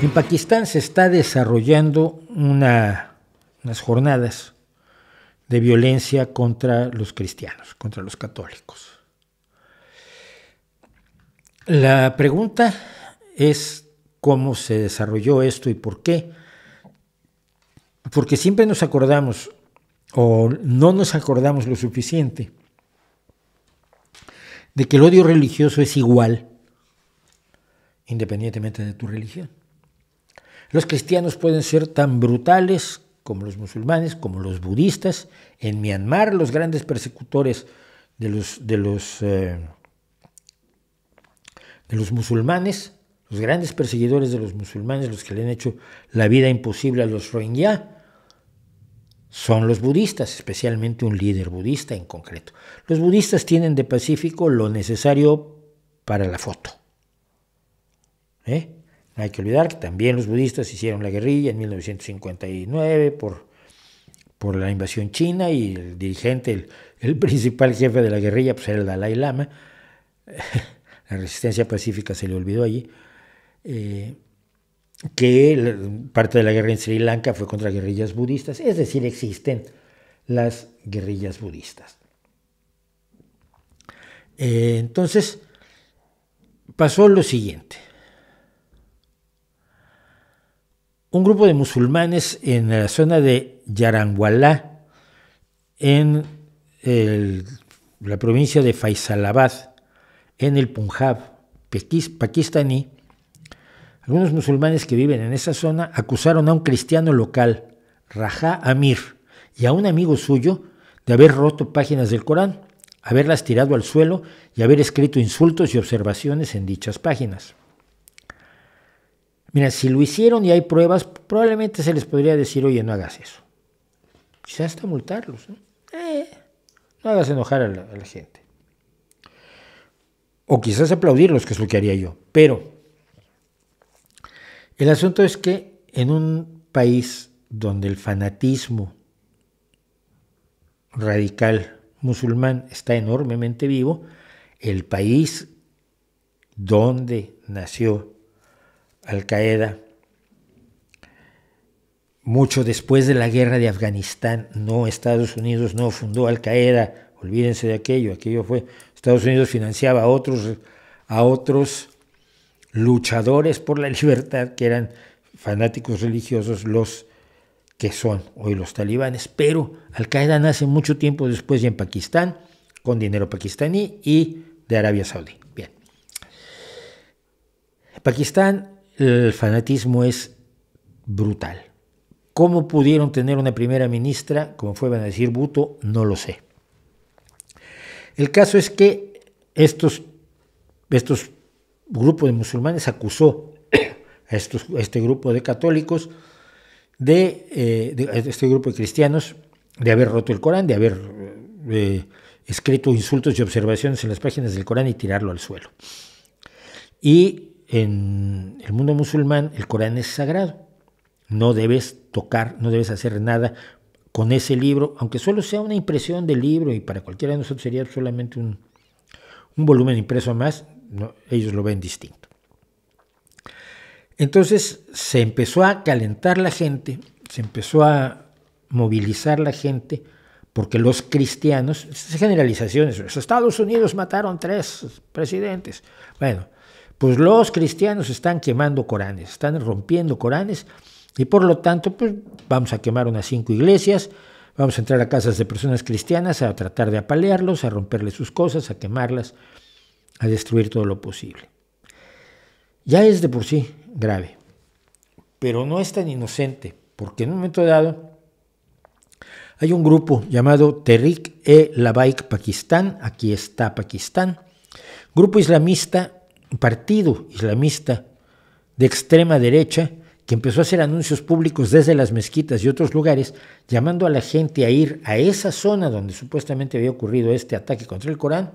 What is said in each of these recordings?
En Pakistán se está desarrollando unas jornadas de violencia contra los cristianos, contra los católicos. La pregunta es cómo se desarrolló esto y por qué. Porque siempre nos acordamos o no nos acordamos lo suficiente de que el odio religioso es igual independientemente de tu religión. Los cristianos pueden ser tan brutales como los musulmanes, como los budistas. En Myanmar, los grandes persecutores de los, de los, eh, de los musulmanes, los grandes perseguidores de los musulmanes, los que le han hecho la vida imposible a los Rohingya, son los budistas, especialmente un líder budista en concreto. Los budistas tienen de pacífico lo necesario para la foto. ¿Eh? No hay que olvidar que también los budistas hicieron la guerrilla en 1959 por, por la invasión china y el dirigente, el, principal jefe de la guerrilla, pues era el Dalai Lama. la resistencia pacífica se le olvidó allí. Eh, que parte de la guerra en Sri Lanka fue contra guerrillas budistas, es decir, existen las guerrillas budistas. Eh, entonces, pasó lo siguiente. un grupo de musulmanes en la zona de Yarangualá, en la provincia de Faisalabad, en el Punjab pakistaní, algunos musulmanes que viven en esa zona acusaron a un cristiano local, Raja Amir, y a un amigo suyo de haber roto páginas del Corán, haberlas tirado al suelo y haber escrito insultos y observaciones en dichas páginas. Mira, si lo hicieron y hay pruebas, probablemente se les podría decir, oye, no hagas eso. Quizás hasta multarlos. ¿no? Eh, no hagas enojar a la gente. O quizás aplaudirlos, que es lo que haría yo. Pero el asunto es que en un país donde el fanatismo radical musulmán está enormemente vivo, el país donde nació al Qaeda. Mucho después de la guerra de Afganistán, no, Estados Unidos no fundó Al Qaeda, olvídense de aquello, aquello fue, Estados Unidos financiaba a otros, a otros luchadores por la libertad que eran fanáticos religiosos, los que son hoy los talibanes, pero Al Qaeda nace mucho tiempo después y en Pakistán, con dinero pakistaní y de Arabia Saudí. Bien. Pakistán el fanatismo es brutal. ¿Cómo pudieron tener una primera ministra, como fue a decir Buto? No lo sé. El caso es que estos, estos grupos de musulmanes acusó a, estos, este grupo de católicos, eh, de, a este grupo de cristianos, de haber roto el Corán, de haber eh, escrito insultos y observaciones en las páginas del Corán y tirarlo al suelo. Y en el mundo musulmán el Corán es sagrado. No debes tocar, no debes hacer nada con ese libro, aunque solo sea una impresión del libro y para cualquiera de nosotros sería solamente un, volumen impreso más, no, ellos lo ven distinto. Entonces se empezó a calentar la gente, se empezó a movilizar la gente, porque los cristianos, generalizaciones, los Estados Unidos mataron tres presidentes. Bueno, pues los cristianos están quemando Coranes, están rompiendo Coranes y por lo tanto pues, vamos a quemar unas cinco iglesias, vamos a entrar a casas de personas cristianas a tratar de apalearlos, a romperles sus cosas, a quemarlas, a destruir todo lo posible. Ya es de por sí grave, pero no es tan inocente, porque en un momento dado hay un grupo llamado Tehrik e Labaik Pakistán, aquí está Pakistán, grupo islamista partido islamista de extrema derecha que empezó a hacer anuncios públicos desde las mezquitas y otros lugares, llamando a la gente a ir a esa zona donde supuestamente había ocurrido este ataque contra el Corán,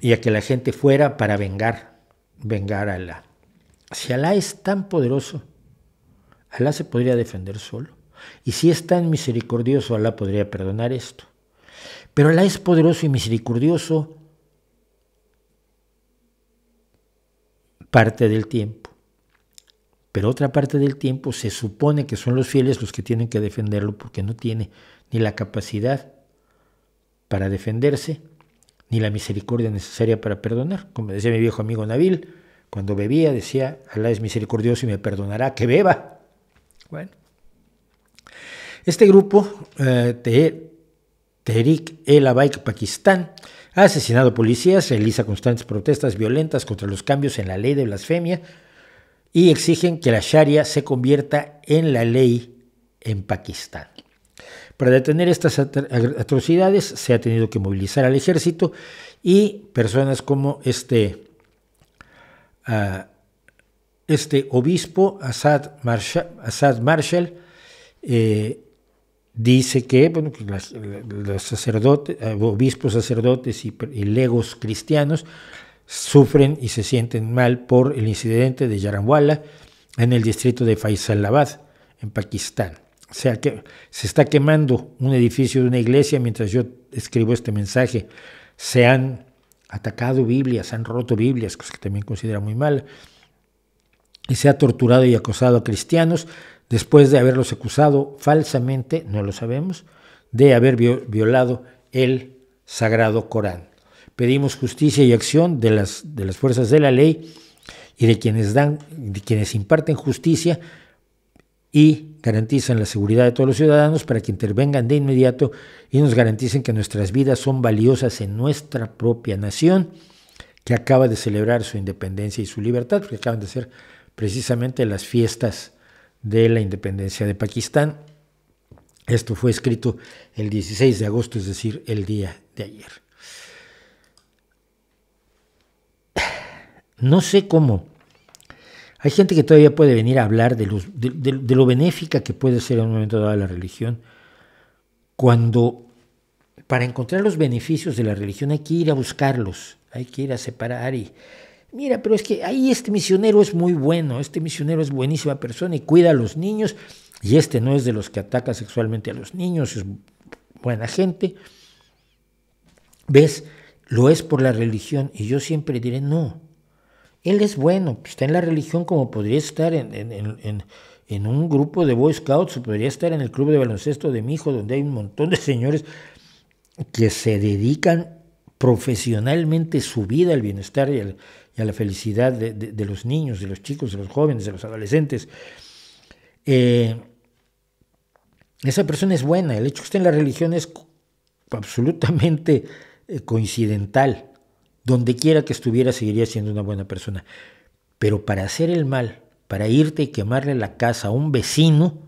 y a que la gente fuera para vengar, vengar a Alá. Si Alá es tan poderoso, Alá se podría defender solo. Y si es tan misericordioso, Alá podría perdonar esto. Pero Alá es poderoso y misericordioso parte del tiempo. Pero otra parte del tiempo se supone que son los fieles los que tienen que defenderlo porque no tiene ni la capacidad para defenderse, ni la misericordia necesaria para perdonar. Como decía mi viejo amigo Nabil, cuando bebía decía, Alá es misericordioso y me perdonará, que beba. Bueno, este grupo eh, te Tehrik El Abaik, Pakistán, ha asesinado policías, realiza constantes protestas violentas contra los cambios en la ley de blasfemia y exigen que la Sharia se convierta en la ley en Pakistán. Para detener estas atrocidades se ha tenido que movilizar al ejército y personas como este, ah, este obispo, Assad Marshall, eh, dice que pues, los sacerdotes, eh, obispos sacerdotes y, legos cristianos sufren y se sienten mal por el incidente de Yaranwala en el distrito de Faisalabad, en Pakistán. O sea que se está quemando un edificio de una iglesia mientras yo escribo este mensaje. Se han atacado Biblias, se han roto Biblias, cosa que también considera muy mal. Y se ha torturado y acosado a cristianos después de haberlos acusado falsamente, no lo sabemos, de haber violado el sagrado Corán. Pedimos justicia y acción de las, de las fuerzas de la ley y de quienes, dan, quienes imparten justicia y garantizan la seguridad de todos los ciudadanos para que intervengan de inmediato y nos garanticen que nuestras vidas son valiosas en nuestra propia nación que acaba de celebrar su independencia y su libertad, porque acaban de ser precisamente las fiestas de la independencia de Pakistán. Esto fue escrito el 16 de agosto, es decir, el día de ayer. No sé cómo. Hay gente que todavía puede venir a hablar de, lo benéfica que puede ser en un momento dado la religión, cuando para encontrar los beneficios de la religión hay que ir a buscarlos, hay que ir a separar y mira, pero es que ahí este misionero es muy bueno, este misionero es buenísima persona y cuida a los niños, y este no es de los que ataca sexualmente a los niños, es buena gente. ¿Ves? Lo es por la religión, y yo siempre diré, no, él es bueno, está en la religión como podría estar en, un grupo de Boy Scouts, podría estar en el club de baloncesto de mi hijo, donde hay un montón de señores que se dedican profesionalmente su vida al bienestar y, a la felicidad de, los niños, de los chicos, de los jóvenes, de los adolescentes. Eh, esa persona es buena, el hecho que esté en la religión es absolutamente eh, coincidental. Donde quiera que estuviera seguiría siendo una buena persona. Pero para hacer el mal, para irte y quemarle la casa a un vecino,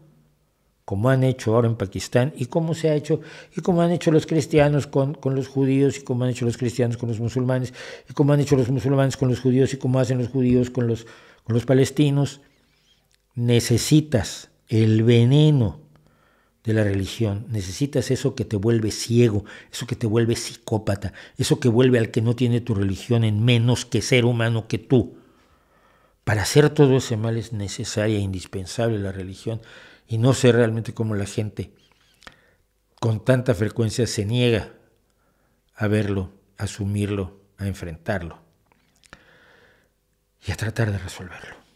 como han hecho ahora en Pakistán y como se ha hecho y han hecho los cristianos con, con, los judíos y como han hecho los cristianos con los musulmanes y como han hecho los musulmanes con los judíos y como hacen los judíos con los, con los palestinos, necesitas el veneno de la religión, necesitas eso que te vuelve ciego, eso que te vuelve psicópata, eso que vuelve al que no tiene tu religión en menos que ser humano que tú. Para hacer todo ese mal es necesaria e indispensable la religión y no sé realmente cómo la gente con tanta frecuencia se niega a verlo, a asumirlo, a enfrentarlo y a tratar de resolverlo.